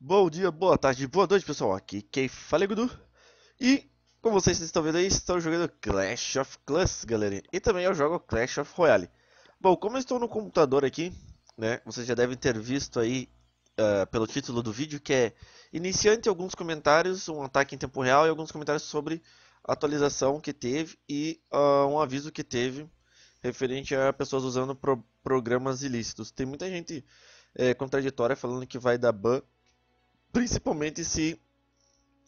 Bom dia, boa tarde, boa noite pessoal, aqui quem fala é Gudu E como vocês estão vendo aí, estou jogando Clash of Clans, galerinha E também eu jogo Clash of Royale Bom, como eu estou no computador aqui, né, vocês já devem ter visto aí uh, pelo título do vídeo Que é iniciante alguns comentários, um ataque em tempo real e alguns comentários sobre a atualização que teve E uh, um aviso que teve referente a pessoas usando pro programas ilícitos Tem muita gente é, contraditória falando que vai dar ban Principalmente se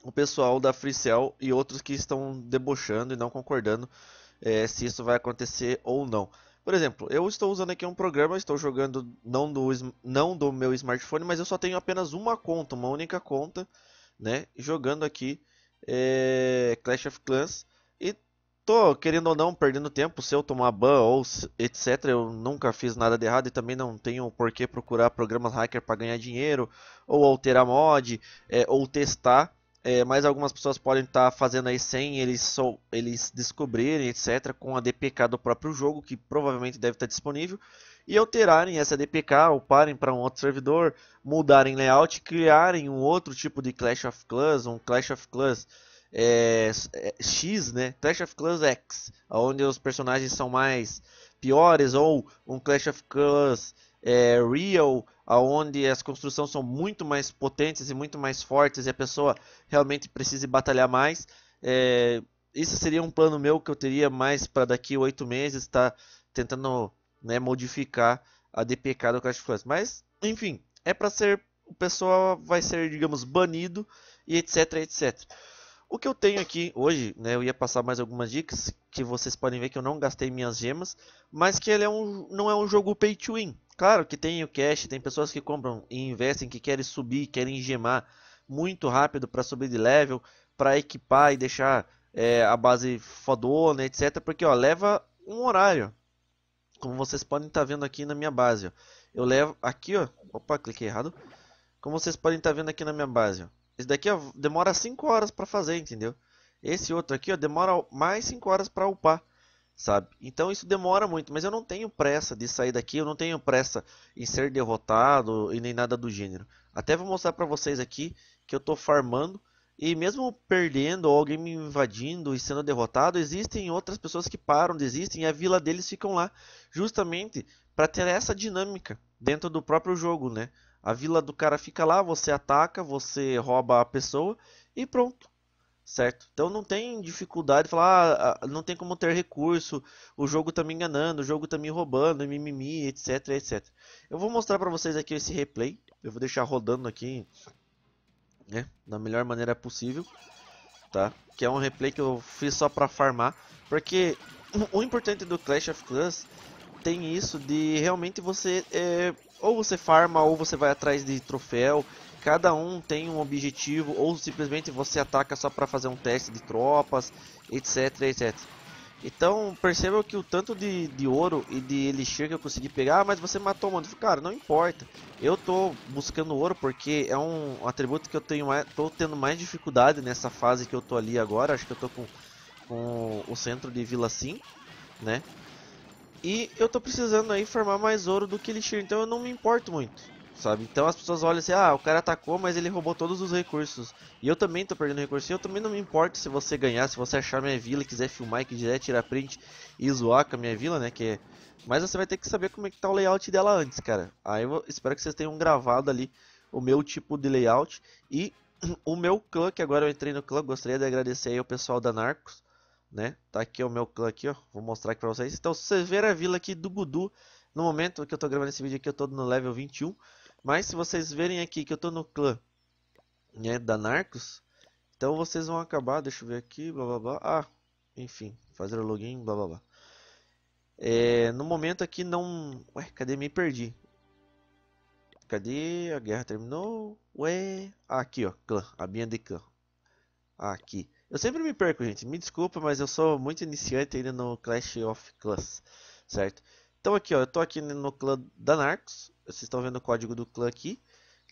o pessoal da FreeCell e outros que estão debochando e não concordando é, se isso vai acontecer ou não. Por exemplo, eu estou usando aqui um programa, estou jogando não do, não do meu smartphone, mas eu só tenho apenas uma conta, uma única conta, né? Jogando aqui é, Clash of Clans tô, querendo ou não, perdendo tempo se eu tomar ban ou etc. Eu nunca fiz nada de errado e também não tenho por que procurar programas hacker para ganhar dinheiro ou alterar mod é, ou testar. É, mas algumas pessoas podem estar tá fazendo aí sem eles, so, eles descobrirem, etc., com a DPK do próprio jogo, que provavelmente deve estar tá disponível, e alterarem essa DPK, ou parem para um outro servidor, mudarem layout, criarem um outro tipo de Clash of Clans, um Clash of Clans é, é, X, né? Clash of Clans X, onde os personagens são mais piores, ou um Clash of Clans é, Real, onde as construções são muito mais potentes e muito mais fortes e a pessoa realmente precisa batalhar mais. É, isso seria um plano meu que eu teria mais para daqui oito meses, tá? Tentando né, modificar a DPK do Clash of Clans. Mas, enfim, é para ser. O pessoal vai ser, digamos, banido e etc, etc. O que eu tenho aqui hoje, né, eu ia passar mais algumas dicas que vocês podem ver que eu não gastei minhas gemas, mas que ele é um, não é um jogo pay to win. Claro que tem o cash, tem pessoas que compram e investem, que querem subir, querem gemar muito rápido para subir de level, para equipar e deixar é, a base fodona, etc. Porque ó, leva um horário, como vocês podem estar tá vendo aqui na minha base. Ó. Eu levo aqui, ó, opa, cliquei errado. Como vocês podem estar tá vendo aqui na minha base, ó. Esse daqui ó, demora 5 horas para fazer, entendeu? Esse outro aqui ó, demora mais 5 horas para upar, sabe? Então isso demora muito, mas eu não tenho pressa de sair daqui, eu não tenho pressa em ser derrotado e nem nada do gênero. Até vou mostrar para vocês aqui que eu estou farmando e mesmo perdendo ou alguém me invadindo e sendo derrotado, existem outras pessoas que param, desistem e a vila deles ficam lá, justamente para ter essa dinâmica dentro do próprio jogo, né? A vila do cara fica lá, você ataca, você rouba a pessoa e pronto. Certo? Então não tem dificuldade de falar, ah, ah não tem como ter recurso, o jogo tá me enganando, o jogo tá me roubando, mimimi, etc, etc. Eu vou mostrar para vocês aqui esse replay, eu vou deixar rodando aqui, né, da melhor maneira possível, tá? Que é um replay que eu fiz só pra farmar, porque o importante do Clash of Clans tem isso de realmente você é, ou você farma, ou você vai atrás de troféu. Cada um tem um objetivo, ou simplesmente você ataca só para fazer um teste de tropas, etc, etc. Então perceba que o tanto de, de ouro e de elixir que eu consegui pegar, ah, mas você matou um monte. Cara, não importa. Eu tô buscando ouro porque é um atributo que eu tenho mais, tô tendo mais dificuldade nessa fase que eu tô ali agora. Acho que eu tô com, com o centro de Vila Sim, né? E eu tô precisando aí formar mais ouro do que elixir, então eu não me importo muito, sabe? Então as pessoas olham assim, ah, o cara atacou, mas ele roubou todos os recursos. E eu também tô perdendo recursos, e eu também não me importo se você ganhar, se você achar minha vila, quiser filmar e quiser tirar print e zoar com a minha vila, né, que é... Mas você vai ter que saber como é que tá o layout dela antes, cara. Aí eu espero que vocês tenham gravado ali o meu tipo de layout e o meu clã, que agora eu entrei no clã, gostaria de agradecer aí o pessoal da Narcos né? Tá aqui o meu clã aqui, ó. Vou mostrar aqui pra vocês. Então, vocês verem a vila aqui do gudu No momento que eu tô gravando esse vídeo aqui, eu tô no level 21. Mas se vocês verem aqui que eu tô no clã né, da Narcos, então vocês vão acabar, deixa eu ver aqui, blá blá blá. Ah, enfim, fazer o login, blá blá blá. É, no momento aqui não... Ué, cadê? Me perdi. Cadê? A guerra terminou. Ué... Ah, aqui ó, clã, a minha de clã. Ah, aqui. Eu sempre me perco, gente. Me desculpa, mas eu sou muito iniciante ainda no Clash of Clans, certo? Então aqui, ó, eu tô aqui no clã da Narcos. Vocês estão vendo o código do clã aqui.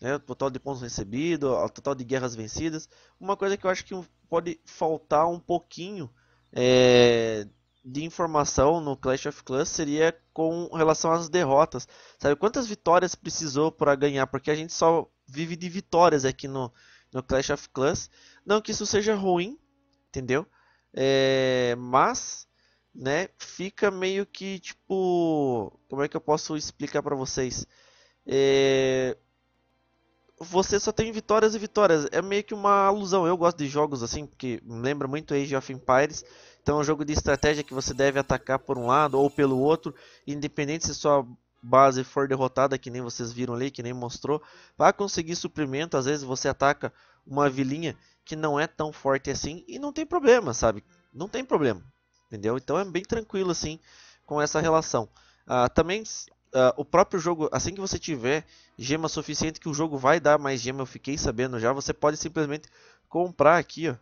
Né? O total de pontos recebidos, o total de guerras vencidas. Uma coisa que eu acho que pode faltar um pouquinho é, de informação no Clash of Clans seria com relação às derrotas. Sabe quantas vitórias precisou para ganhar? Porque a gente só vive de vitórias aqui no, no Clash of Clans. Não que isso seja ruim, entendeu? É, mas, né, fica meio que tipo, como é que eu posso explicar para vocês? É, você só tem vitórias e vitórias. É meio que uma alusão. Eu gosto de jogos assim, porque lembra muito Age of Empires. Então é um jogo de estratégia que você deve atacar por um lado ou pelo outro, independente se sua base for derrotada, que nem vocês viram ali, que nem mostrou, vai conseguir suprimento. Às vezes você ataca uma vilinha que não é tão forte assim e não tem problema, sabe? Não tem problema, entendeu? Então é bem tranquilo assim com essa relação. Uh, também uh, o próprio jogo, assim que você tiver gema suficiente que o jogo vai dar mais gema, eu fiquei sabendo já, você pode simplesmente comprar aqui, ó,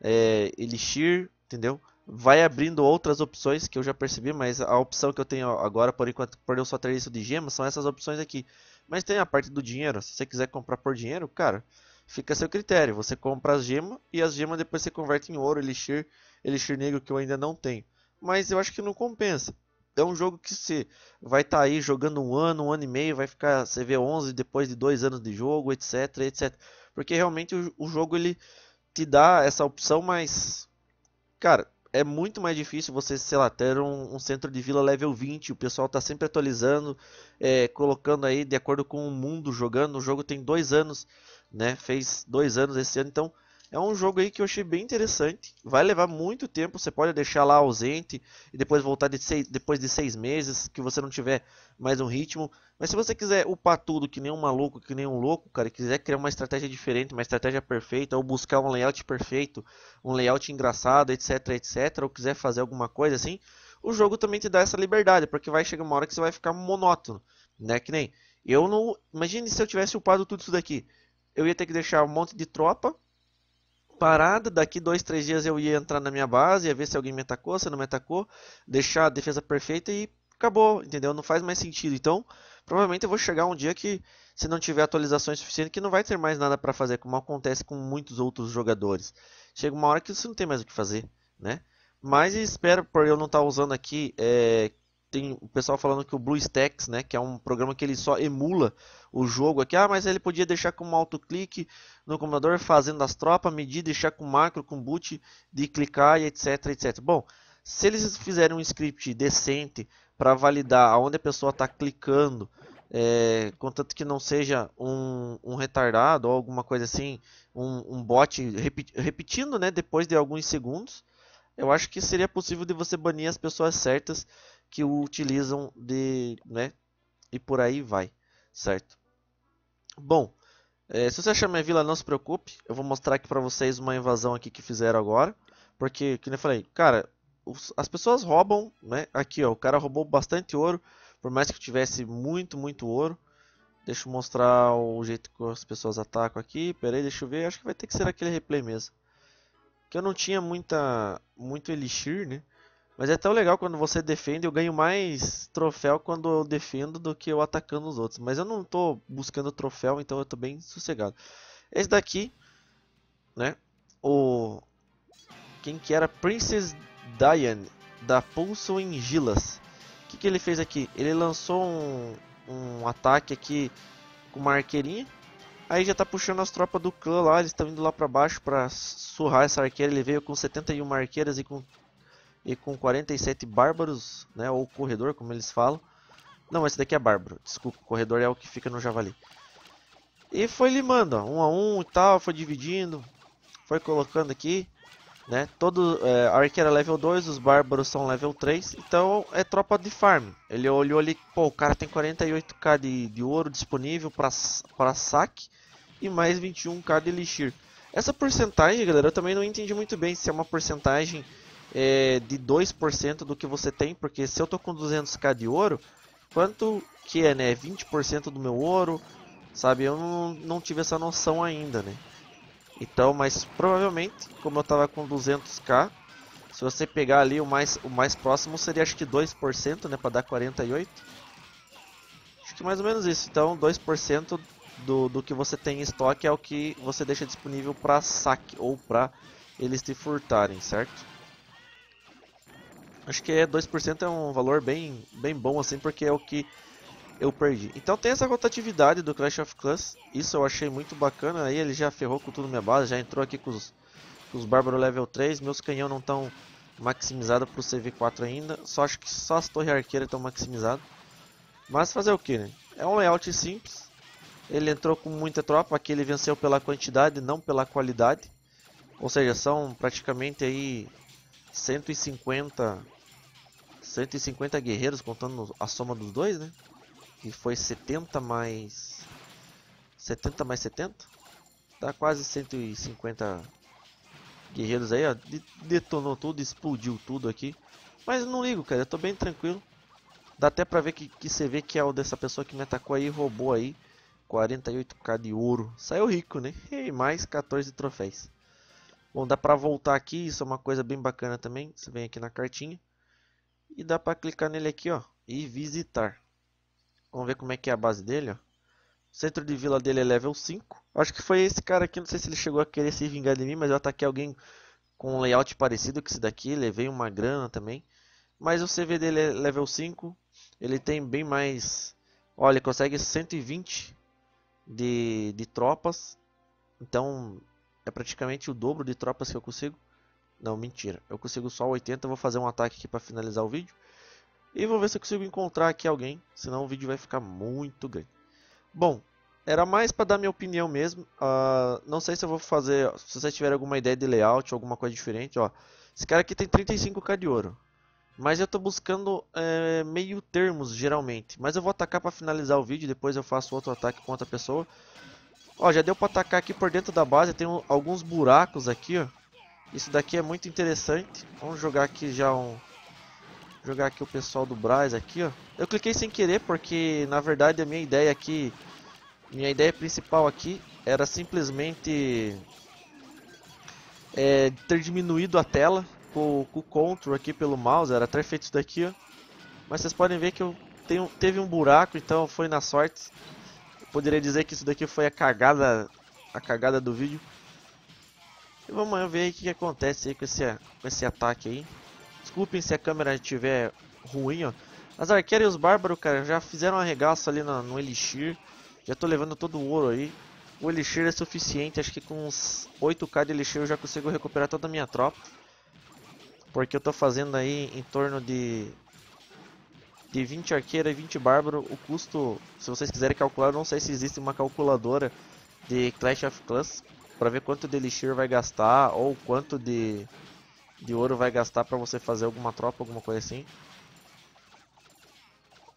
é, Elixir, entendeu? Vai abrindo outras opções que eu já percebi, mas a opção que eu tenho agora, por enquanto, por eu só ter isso de gema, são essas opções aqui. Mas tem a parte do dinheiro, se você quiser comprar por dinheiro, cara, Fica a seu critério. Você compra as gemas e as gemas depois você converte em ouro, elixir, elixir negro que eu ainda não tenho. Mas eu acho que não compensa. É um jogo que você vai estar tá aí jogando um ano, um ano e meio, vai ficar CV11 depois de dois anos de jogo, etc, etc. Porque realmente o, o jogo ele te dá essa opção, mas... Cara, é muito mais difícil você, sei lá, ter um, um, centro de vila level 20. O pessoal tá sempre atualizando, é, colocando aí de acordo com o mundo jogando. O jogo tem dois anos né? Fez dois anos esse ano, então é um jogo aí que eu achei bem interessante. Vai levar muito tempo, você pode deixar lá ausente e depois voltar de seis, depois de seis meses, que você não tiver mais um ritmo. Mas se você quiser upar tudo que nem um maluco, que nem um louco, cara, e quiser criar uma estratégia diferente, uma estratégia perfeita, ou buscar um layout perfeito, um layout engraçado, etc, etc, ou quiser fazer alguma coisa assim, o jogo também te dá essa liberdade, porque vai chegar uma hora que você vai ficar monótono, né? Que nem eu não. Imagine se eu tivesse upado tudo isso daqui eu ia ter que deixar um monte de tropa parada. Daqui dois, três dias eu ia entrar na minha base, ia ver se alguém me atacou, se não me atacou, deixar a defesa perfeita e acabou, entendeu? Não faz mais sentido. Então, provavelmente eu vou chegar um dia que se não tiver atualizações suficientes que não vai ter mais nada para fazer, como acontece com muitos outros jogadores. Chega uma hora que você não tem mais o que fazer, né? Mas espero por eu não estar tá usando aqui é, tem o pessoal falando que o BlueStacks, né, que é um programa que ele só emula o jogo aqui. Ah, mas ele podia deixar com um autoclique no computador, fazendo as tropas, medir, deixar com macro, com boot, de clicar e etc, etc. Bom, se eles fizerem um script decente para validar aonde a pessoa está clicando, é, contanto que não seja um, um, retardado ou alguma coisa assim, um, um bot repetindo, né, depois de alguns segundos, eu acho que seria possível de você banir as pessoas certas que o utilizam de, né? E por aí vai, certo? Bom, é, se você achar minha vila, não se preocupe. Eu vou mostrar aqui pra vocês uma invasão aqui que fizeram agora. Porque, como eu falei, cara, os, as pessoas roubam, né? Aqui, ó, o cara roubou bastante ouro. Por mais que tivesse muito, muito ouro. Deixa eu mostrar o jeito que as pessoas atacam aqui. Peraí, deixa eu ver. Acho que vai ter que ser aquele replay mesmo. Que eu não tinha muita, muito elixir, né? Mas é tão legal quando você defende, eu ganho mais troféu quando eu defendo do que eu atacando os outros. Mas eu não tô buscando troféu, então eu tô bem sossegado. Esse daqui, né? O. Quem que era? Princess Diane, da Pulso em Gilas. O que, que ele fez aqui? Ele lançou um, um ataque aqui com uma arqueirinha. Aí já tá puxando as tropas do clã lá, eles estão indo lá pra baixo pra surrar essa arqueira. Ele veio com 71 arqueiras e com e com 47 bárbaros, né, ou corredor, como eles falam. Não, esse daqui é bárbaro, desculpa, corredor é o que fica no javali. E foi limando, ó, um a um e tal, foi dividindo, foi colocando aqui, né, todo, é, a arqueira level 2, os bárbaros são level 3, então é tropa de farm. Ele olhou ali, pô, o cara tem 48k de, de ouro disponível para saque e mais 21k de elixir. Essa porcentagem, galera, eu também não entendi muito bem se é uma porcentagem é, de 2% do que você tem, porque se eu tô com 200k de ouro, quanto que é, né? 20% do meu ouro, sabe? Eu não, não tive essa noção ainda, né? Então, mas provavelmente, como eu tava com 200k, se você pegar ali o mais, o mais próximo seria acho que 2%, né, para dar 48. Acho que mais ou menos isso. Então, 2% do, do que você tem em estoque é o que você deixa disponível para saque ou para eles te furtarem, certo? Acho que é 2% é um valor bem, bem bom assim, porque é o que eu perdi. Então tem essa rotatividade do Clash of Clans, isso eu achei muito bacana. Aí ele já ferrou com tudo minha base, já entrou aqui com os, com os Bárbaro level 3. Meus canhão não estão maximizados para o CV4 ainda, só acho que só as torres arqueiras estão maximizadas. Mas fazer o que, né? É um layout simples. Ele entrou com muita tropa, aqui ele venceu pela quantidade, não pela qualidade. Ou seja, são praticamente aí 150 150 guerreiros, contando a soma dos dois, né? Que foi 70 mais... 70 mais 70? Dá quase 150 guerreiros aí, ó. Detonou tudo, explodiu tudo aqui. Mas não ligo, cara. Eu tô bem tranquilo. Dá até pra ver que, que você vê que é o dessa pessoa que me atacou aí, roubou aí 48k de ouro. Saiu rico, né? E mais 14 troféus. Bom, dá pra voltar aqui, isso é uma coisa bem bacana também. Você vem aqui na cartinha. E dá para clicar nele aqui, ó, e visitar. Vamos ver como é que é a base dele, ó. O centro de vila dele é level 5. Acho que foi esse cara aqui, não sei se ele chegou a querer se vingar de mim, mas eu ataquei alguém com um layout parecido que esse daqui, levei uma grana também. Mas o CV dele é level 5, ele tem bem mais... Olha, consegue 120 de, de tropas, então é praticamente o dobro de tropas que eu consigo. Não, mentira. Eu consigo só 80, vou fazer um ataque aqui para finalizar o vídeo. E vou ver se eu consigo encontrar aqui alguém, senão o vídeo vai ficar muito grande. Bom, era mais para dar minha opinião mesmo. Uh, não sei se eu vou fazer, se vocês tiverem alguma ideia de layout, alguma coisa diferente, ó. Esse cara aqui tem 35k de ouro. Mas eu estou buscando é, meio termos, geralmente. Mas eu vou atacar para finalizar o vídeo, depois eu faço outro ataque contra a pessoa. Ó, já deu para atacar aqui por dentro da base, tem um, alguns buracos aqui, ó. Isso daqui é muito interessante. Vamos jogar aqui já um... Jogar aqui o pessoal do Braz aqui, ó. Eu cliquei sem querer porque, na verdade, a minha ideia aqui... Minha ideia principal aqui era simplesmente... É, ter diminuído a tela com, com o Ctrl aqui pelo mouse. Era ter feito isso daqui, ó. Mas vocês podem ver que eu tenho, teve um buraco, então foi na sorte. Eu poderia dizer que isso daqui foi a cagada, a cagada do vídeo. E vamos ver o que acontece aí com esse, com esse ataque aí. Desculpem se a câmera estiver ruim, ó. As arqueiras e os bárbaros, cara, já fizeram um arregaço ali no, no Elixir. Já tô levando todo o ouro aí. O Elixir é suficiente, acho que com uns 8k de Elixir eu já consigo recuperar toda a minha tropa. Porque eu tô fazendo aí em torno de... De 20 arqueira e 20 bárbaro, o custo, se vocês quiserem calcular, não sei se existe uma calculadora de Clash of Clans, para ver quanto de elixir vai gastar ou quanto de, de ouro vai gastar para você fazer alguma tropa, alguma coisa assim.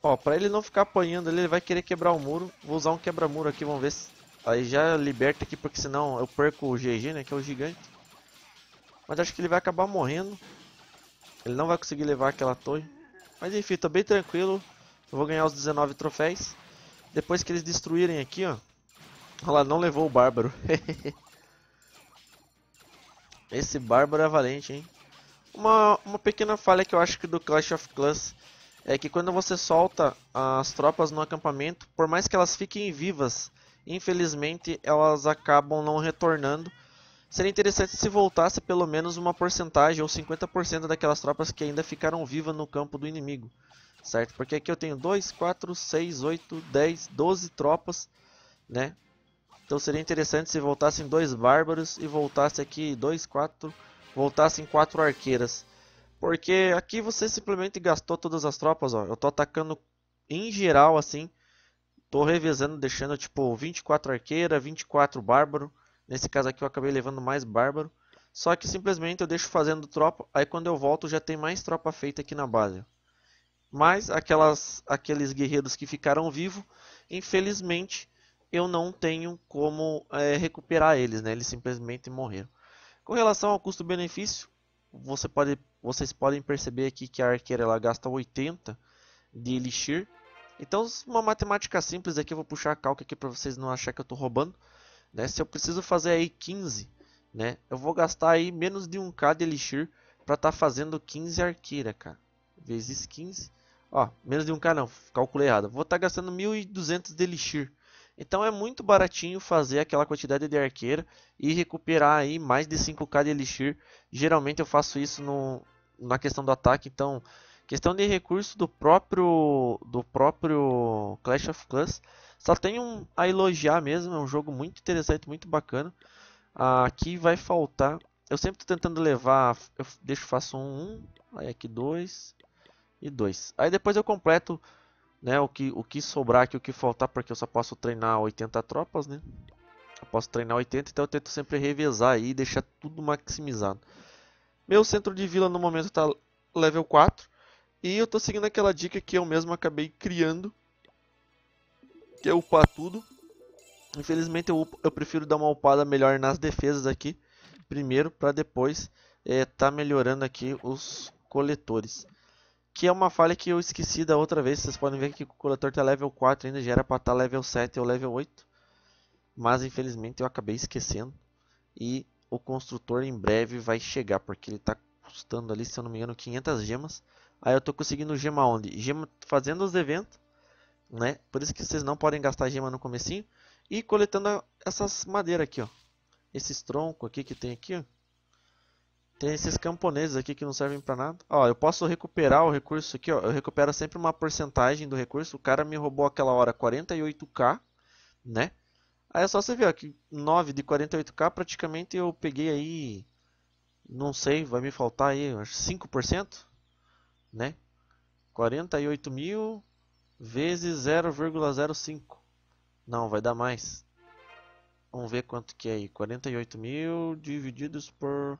Ó, pra ele não ficar apanhando ele vai querer quebrar o muro. Vou usar um quebra-muro aqui, vamos ver se... Aí já liberta aqui, porque senão eu perco o GG, né, que é o gigante. Mas acho que ele vai acabar morrendo. Ele não vai conseguir levar aquela torre. Mas enfim, tô bem tranquilo. Eu vou ganhar os 19 troféus. Depois que eles destruírem aqui, ó. Olha lá, não levou o bárbaro. Esse Bárbaro é valente, hein? Uma, uma pequena falha que eu acho que do Clash of Clans é que quando você solta as tropas no acampamento, por mais que elas fiquem vivas, infelizmente elas acabam não retornando. Seria interessante se voltasse pelo menos uma porcentagem ou 50% daquelas tropas que ainda ficaram vivas no campo do inimigo, certo? Porque aqui eu tenho 2, 4, 6, 8, 10, 12 tropas, né? Então seria interessante se voltassem dois bárbaros e voltasse aqui dois, quatro, voltassem quatro arqueiras. Porque aqui você simplesmente gastou todas as tropas, ó. Eu tô atacando em geral assim. Tô revezando, deixando tipo 24 arqueira, 24 bárbaro. Nesse caso aqui eu acabei levando mais bárbaro. Só que simplesmente eu deixo fazendo tropa, aí quando eu volto já tem mais tropa feita aqui na base. Mas aquelas, aqueles guerreiros que ficaram vivos, infelizmente, eu não tenho como é, recuperar eles, né? Eles simplesmente morreram. Com relação ao custo-benefício, você pode, vocês podem perceber aqui que a arqueira ela gasta 80 de elixir. Então, uma matemática simples aqui, eu vou puxar a calca aqui para vocês não achar que eu estou roubando. Né? Se eu preciso fazer aí 15, né? Eu vou gastar aí menos de 1k de elixir para estar tá fazendo 15 arqueira, cara. Vezes 15. Ó, menos de 1k não, calculei errado. Vou estar tá gastando 1200 de elixir então é muito baratinho fazer aquela quantidade de arqueiro e recuperar aí mais de 5k de elixir. Geralmente eu faço isso no, na questão do ataque, então questão de recurso do próprio do próprio Clash of Clans. Só tenho um a elogiar mesmo, é um jogo muito interessante, muito bacana. Aqui vai faltar, eu sempre estou tentando levar, eu deixo faço um, um aí aqui dois e dois. Aí depois eu completo né, o que, o que sobrar aqui, o que faltar, porque eu só posso treinar 80 tropas, né? Eu posso treinar 80, então eu tento sempre revezar aí e deixar tudo maximizado. Meu centro de vila no momento está level 4. E eu estou seguindo aquela dica que eu mesmo acabei criando. Que é upar tudo. Infelizmente eu, eu prefiro dar uma upada melhor nas defesas aqui. Primeiro, para depois estar eh, é, tá melhorando aqui os coletores. Que é uma falha que eu esqueci da outra vez. Vocês podem ver que o coletor tá level 4 ainda, já era pra estar tá level 7 ou level 8. Mas infelizmente eu acabei esquecendo. E o construtor em breve vai chegar, porque ele tá custando ali, se eu não me engano, 500 gemas. Aí eu tô conseguindo gema onde? Gema fazendo os eventos, né? Por isso que vocês não podem gastar gema no comecinho. E coletando essas madeiras aqui, ó. Esses troncos aqui que tem aqui, ó. Tem esses camponeses aqui que não servem para nada. Ó, eu posso recuperar o recurso aqui, ó. Eu recupero sempre uma porcentagem do recurso. O cara me roubou aquela hora 48k, né? Aí é só você ver, ó, que 9 de 48k praticamente eu peguei aí... Não sei, vai me faltar aí, 5%, né? 48 mil vezes 0,05. Não, vai dar mais. Vamos ver quanto que é aí. 48 mil divididos por...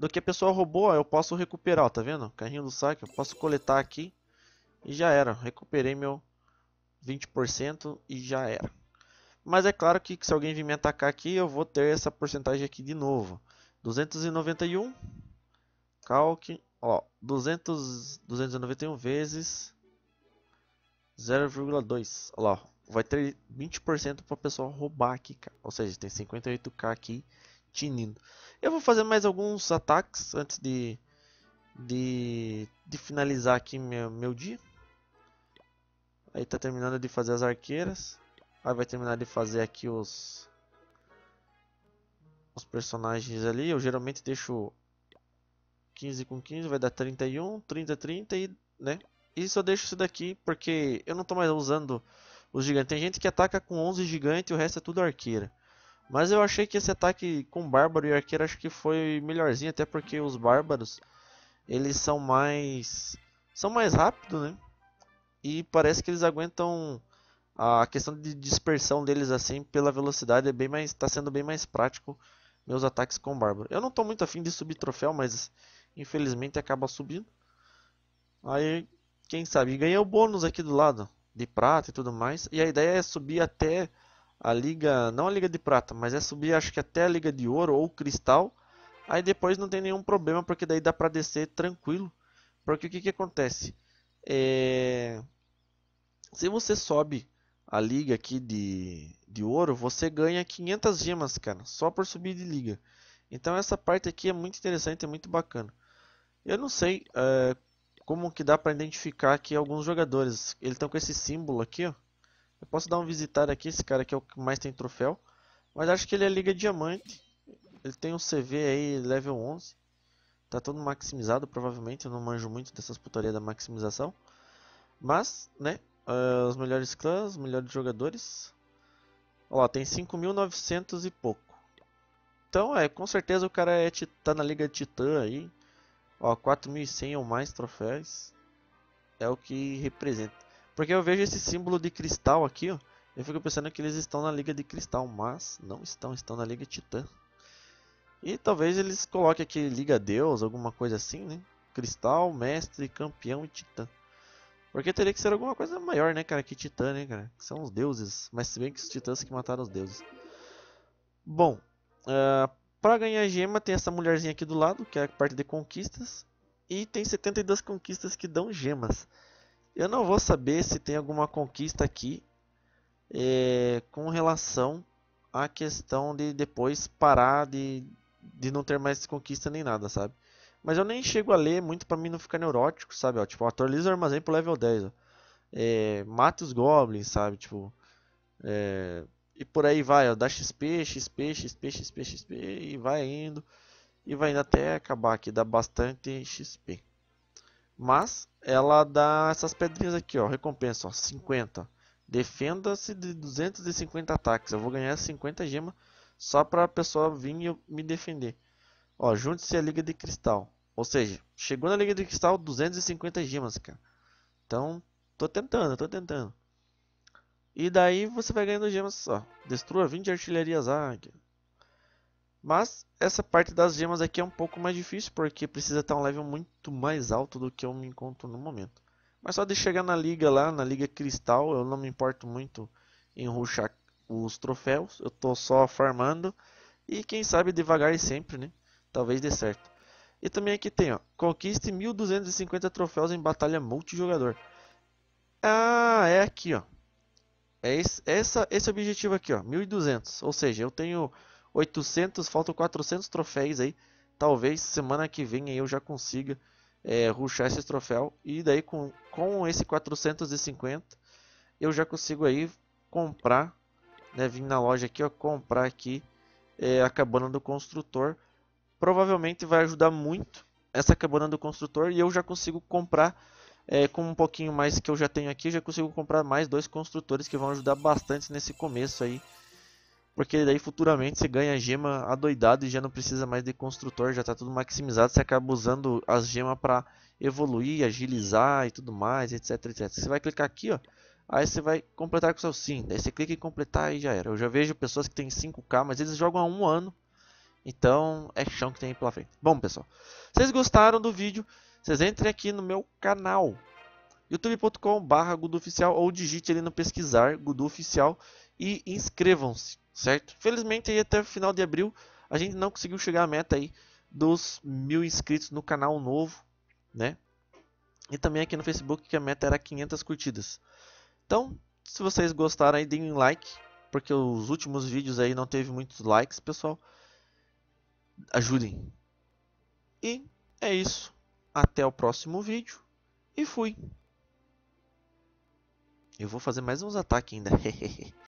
do que a pessoa roubou, eu posso recuperar, ó, tá vendo? Carrinho do saque, eu posso coletar aqui e já era. Recuperei meu 20% e já era. Mas é claro que se alguém vir me atacar aqui, eu vou ter essa porcentagem aqui de novo. 291, calque, ó, 200, 291 vezes 0,2. Olha lá, vai ter 20% para a pessoa roubar aqui, cara. Ou seja, tem 58k aqui tinindo. Eu vou fazer mais alguns ataques antes de, de, de finalizar aqui meu, meu dia. Aí tá terminando de fazer as arqueiras. Aí vai terminar de fazer aqui os os personagens ali. Eu geralmente deixo 15 com 15, vai dar 31, 30, 30 e, né? E só deixo isso daqui porque eu não tô mais usando os gigantes. Tem gente que ataca com 11 gigantes e o resto é tudo arqueira. Mas eu achei que esse ataque com bárbaro e arqueiro acho que foi melhorzinho, até porque os bárbaros eles são mais são mais rápidos, né? E parece que eles aguentam a questão de dispersão deles assim pela velocidade é bem mais está sendo bem mais prático meus ataques com bárbaro. Eu não estou muito afim de subir troféu, mas infelizmente acaba subindo. Aí quem sabe ganhei o bônus aqui do lado de prata e tudo mais. E a ideia é subir até a liga, não a liga de prata, mas é subir acho que até a liga de ouro ou cristal. Aí depois não tem nenhum problema, porque daí dá para descer tranquilo. Porque o que, que acontece? É... Se você sobe a liga aqui de, de ouro, você ganha 500 gemas, cara, só por subir de liga. Então essa parte aqui é muito interessante, é muito bacana. Eu não sei é, como que dá para identificar aqui alguns jogadores. Eles estão com esse símbolo aqui, ó. Eu posso dar um visitar aqui, esse cara aqui é o que mais tem troféu. Mas acho que ele é Liga Diamante. Ele tem um CV aí, level 11. Tá todo maximizado, provavelmente. Eu não manjo muito dessas putaria da maximização. Mas, né? Uh, os melhores clãs, os melhores jogadores. Ó, tem 5.900 e pouco. Então, é, com certeza o cara é tá na Liga Titã aí. Ó, 4.100 ou mais troféus. É o que representa. Porque eu vejo esse símbolo de cristal aqui, ó. Eu fico pensando que eles estão na Liga de Cristal, mas não estão, estão na Liga Titã. E talvez eles coloquem aqui Liga Deus, alguma coisa assim, né? Cristal, Mestre, Campeão e Titã. Porque teria que ser alguma coisa maior, né, cara? Que Titã, né, cara? Que são os deuses. Mas se bem que os titãs que mataram os deuses. Bom, uh, ah, para ganhar gema tem essa mulherzinha aqui do lado, que é a parte de conquistas. E tem 72 conquistas que dão gemas. Eu não vou saber se tem alguma conquista aqui é, com relação à questão de depois parar de, de não ter mais conquista nem nada, sabe? Mas eu nem chego a ler muito para mim não ficar neurótico, sabe? Ó, tipo, atualiza o armazém pro level 10, ó. É, mata os goblins, sabe? Tipo, é, e por aí vai, ó, dá XP, XP, XP, XP, XP, e vai indo, e vai indo até acabar aqui, dá bastante XP. Mas ela dá essas pedrinhas aqui, ó, recompensa, ó, 50. Defenda-se de 250 ataques. Eu vou ganhar 50 gemas só para a pessoa vir e me defender. Ó, junte-se à Liga de Cristal. Ou seja, chegou na Liga de Cristal 250 gemas, cara. Então, tô tentando, tô tentando. E daí você vai ganhando gemas, ó. Destrua 20 artilharias águia. Ah, mas essa parte das gemas aqui é um pouco mais difícil, porque precisa estar um level muito mais alto do que eu me encontro no momento. Mas só de chegar na liga lá, na liga cristal, eu não me importo muito em ruxar os troféus. Eu tô só farmando e quem sabe devagar e sempre, né? Talvez dê certo. E também aqui tem, ó, conquiste 1250 troféus em batalha multijogador. Ah, é aqui, ó. É esse, essa, esse objetivo aqui, ó, 1200. Ou seja, eu tenho 800, faltam 400 troféus aí. Talvez semana que vem eu já consiga é, ruxar esse troféu. E daí com, com esse 450 eu já consigo aí comprar, né, vim na loja aqui, ó, comprar aqui é, a cabana do construtor. Provavelmente vai ajudar muito essa cabana do construtor e eu já consigo comprar é, com um pouquinho mais que eu já tenho aqui, já consigo comprar mais dois construtores que vão ajudar bastante nesse começo aí porque daí futuramente você ganha gema adoidado e já não precisa mais de construtor, já está tudo maximizado. Você acaba usando as gemas para evoluir, agilizar e tudo mais, etc, etc. Você vai clicar aqui, ó. Aí você vai completar com o seu sim. Daí você clica em completar e já era. Eu já vejo pessoas que têm 5k, mas eles jogam há um ano. Então é chão que tem pela frente. Bom, pessoal, vocês gostaram do vídeo? Vocês entrem aqui no meu canal youtube.com/guduoficial ou digite ali no pesquisar Gudu Oficial e inscrevam-se certo? Felizmente aí até o final de abril a gente não conseguiu chegar à meta aí dos mil inscritos no canal novo, né? E também aqui no Facebook que a meta era 500 curtidas. Então, se vocês gostaram aí, deem um like, porque os últimos vídeos aí não teve muitos likes, pessoal. Ajudem. E é isso. Até o próximo vídeo. E fui. Eu vou fazer mais uns ataques ainda.